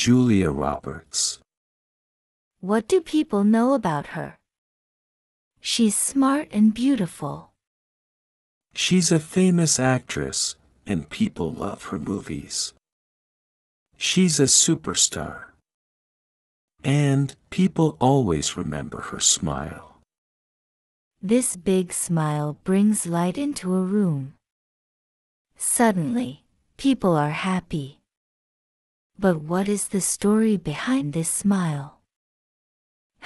Julia Roberts. What do people know about her? She's smart and beautiful. She's a famous actress, and people love her movies. She's a superstar. And people always remember her smile. This big smile brings light into a room. Suddenly, people are happy. But what is the story behind this smile?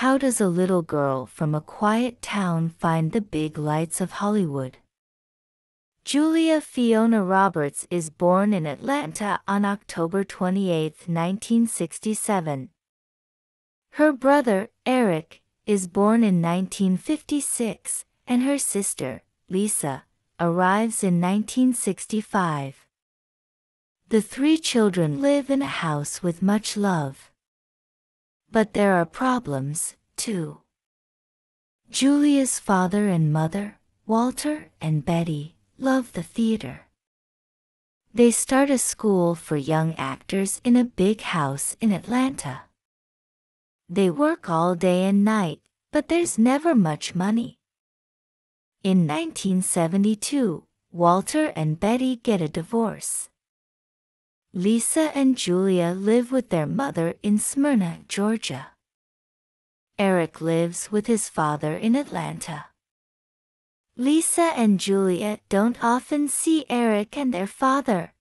How does a little girl from a quiet town find the big lights of Hollywood? Julia Fiona Roberts is born in Atlanta on October 28, 1967. Her brother, Eric, is born in 1956, and her sister, Lisa, arrives in 1965. The three children live in a house with much love. But there are problems, too. Julia's father and mother, Walter and Betty, love the theater. They start a school for young actors in a big house in Atlanta. They work all day and night, but there's never much money. In 1972, Walter and Betty get a divorce. Lisa and Julia live with their mother in Smyrna, Georgia. Eric lives with his father in Atlanta. Lisa and Julia don't often see Eric and their father.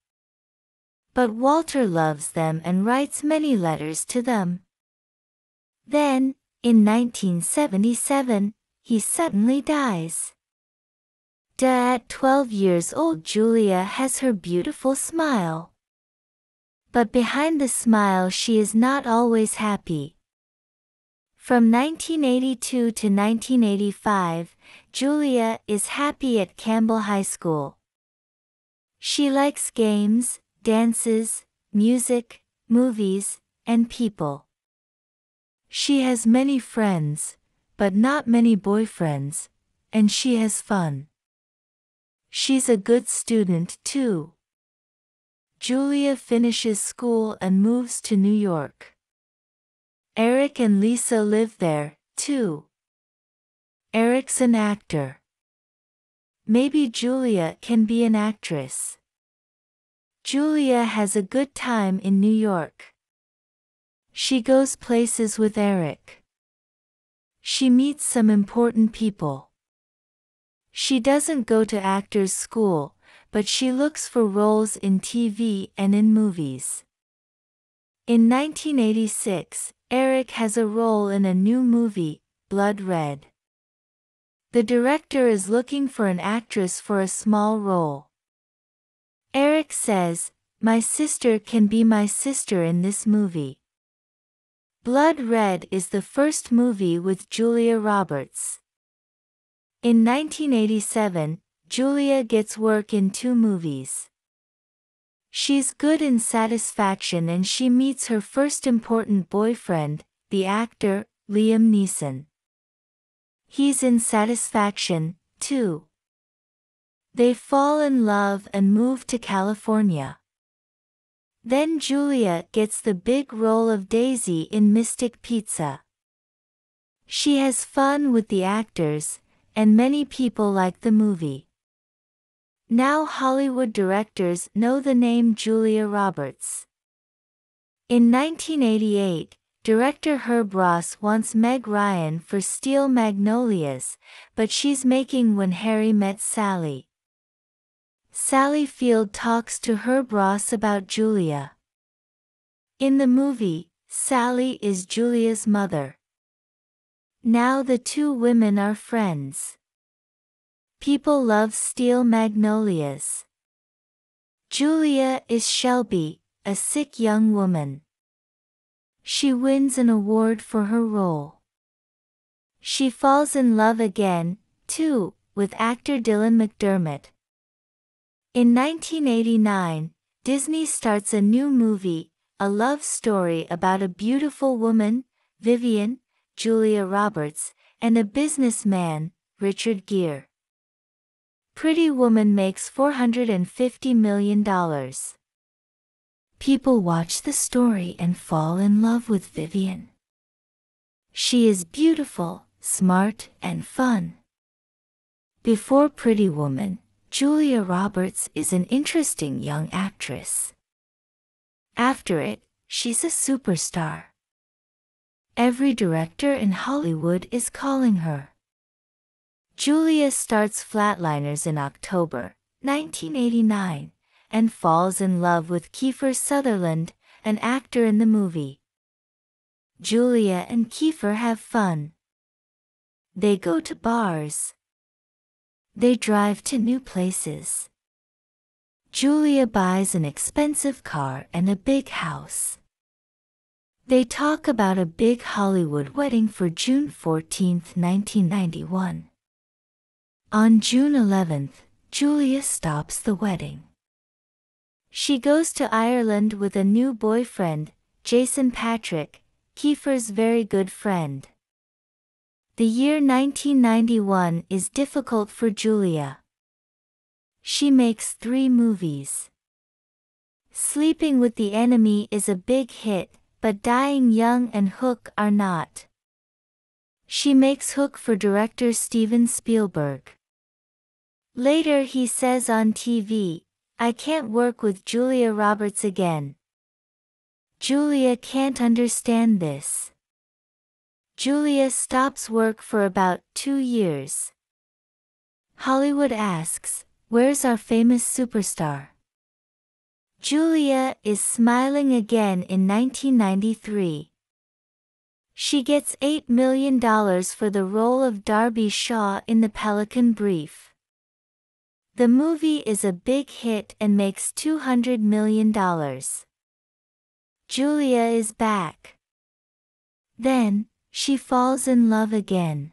But Walter loves them and writes many letters to them. Then, in 1977, he suddenly dies. Da at 12 years old Julia has her beautiful smile. But behind the smile she is not always happy. From 1982 to 1985, Julia is happy at Campbell High School. She likes games, dances, music, movies, and people. She has many friends, but not many boyfriends, and she has fun. She's a good student too. Julia finishes school and moves to New York. Eric and Lisa live there, too. Eric's an actor. Maybe Julia can be an actress. Julia has a good time in New York. She goes places with Eric. She meets some important people. She doesn't go to actor's school, but she looks for roles in TV and in movies. In 1986, Eric has a role in a new movie, Blood Red. The director is looking for an actress for a small role. Eric says, My sister can be my sister in this movie. Blood Red is the first movie with Julia Roberts. In 1987, Julia gets work in two movies. She's good in satisfaction and she meets her first important boyfriend, the actor, Liam Neeson. He's in satisfaction, too. They fall in love and move to California. Then Julia gets the big role of Daisy in Mystic Pizza. She has fun with the actors, and many people like the movie. Now Hollywood directors know the name Julia Roberts. In 1988, director Herb Ross wants Meg Ryan for Steel Magnolias, but she's making When Harry Met Sally. Sally Field talks to Herb Ross about Julia. In the movie, Sally is Julia's mother. Now the two women are friends. People love steel magnolias. Julia is Shelby, a sick young woman. She wins an award for her role. She falls in love again, too, with actor Dylan McDermott. In 1989, Disney starts a new movie, a love story about a beautiful woman, Vivian, Julia Roberts, and a businessman, Richard Gere. Pretty Woman makes $450 million. People watch the story and fall in love with Vivian. She is beautiful, smart, and fun. Before Pretty Woman, Julia Roberts is an interesting young actress. After it, she's a superstar. Every director in Hollywood is calling her. Julia starts Flatliners in October 1989 and falls in love with Kiefer Sutherland, an actor in the movie. Julia and Kiefer have fun. They go to bars. They drive to new places. Julia buys an expensive car and a big house. They talk about a big Hollywood wedding for June 14, 1991. On June 11th, Julia stops the wedding. She goes to Ireland with a new boyfriend, Jason Patrick, Kiefer's very good friend. The year 1991 is difficult for Julia. She makes three movies. Sleeping with the Enemy is a big hit, but Dying Young and Hook are not. She makes Hook for director Steven Spielberg. Later he says on TV, I can't work with Julia Roberts again. Julia can't understand this. Julia stops work for about two years. Hollywood asks, Where's our famous superstar? Julia is smiling again in 1993. She gets $8 million for the role of Darby Shaw in The Pelican Brief. The movie is a big hit and makes $200 million. Julia is back. Then, she falls in love again.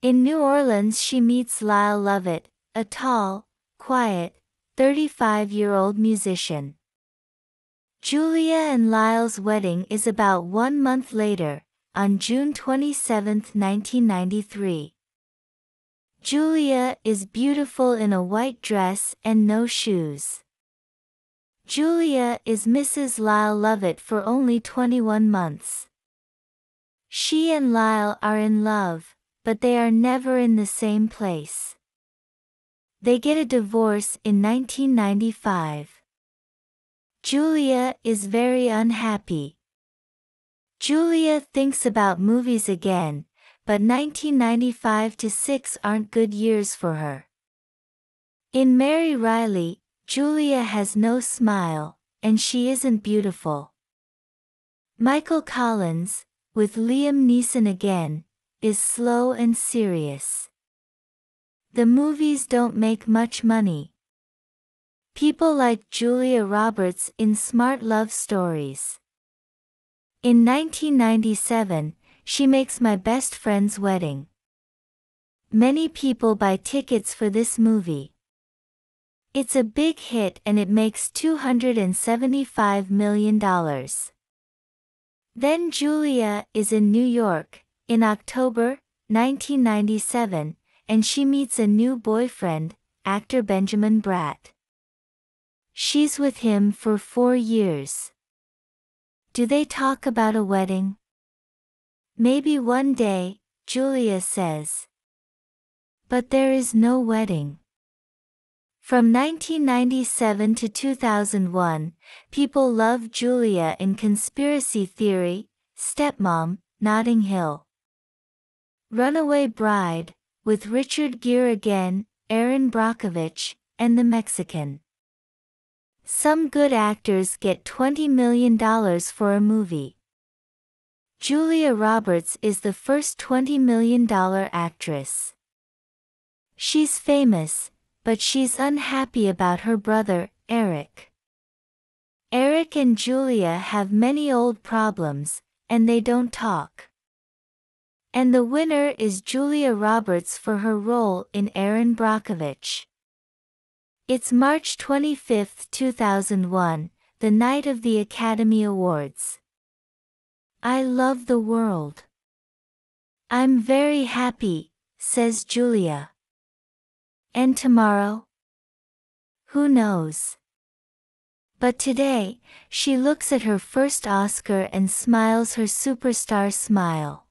In New Orleans, she meets Lyle Lovett, a tall, quiet, 35 year old musician. Julia and Lyle's wedding is about one month later, on June 27, 1993. Julia is beautiful in a white dress and no shoes. Julia is Mrs. Lyle Lovett for only 21 months. She and Lyle are in love, but they are never in the same place. They get a divorce in 1995. Julia is very unhappy. Julia thinks about movies again, but 1995 to 6 aren't good years for her. In Mary Riley, Julia has no smile, and she isn't beautiful. Michael Collins, with Liam Neeson again, is slow and serious. The movies don't make much money. People like Julia Roberts in smart love stories. In 1997, she makes my best friend's wedding. Many people buy tickets for this movie. It's a big hit and it makes $275 million. Then Julia is in New York, in October 1997, and she meets a new boyfriend, actor Benjamin Bratt. She's with him for four years. Do they talk about a wedding? Maybe one day, Julia says. But there is no wedding. From 1997 to 2001, people love Julia in conspiracy theory, stepmom, Notting Hill. Runaway Bride, with Richard Gere again, Aaron Brockovich, and the Mexican. Some good actors get $20 million for a movie. Julia Roberts is the first $20 million actress. She's famous, but she's unhappy about her brother, Eric. Eric and Julia have many old problems, and they don't talk. And the winner is Julia Roberts for her role in Aaron Brockovich. It's March 25, 2001, the night of the Academy Awards. I love the world. I'm very happy, says Julia. And tomorrow? Who knows? But today, she looks at her first Oscar and smiles her superstar smile.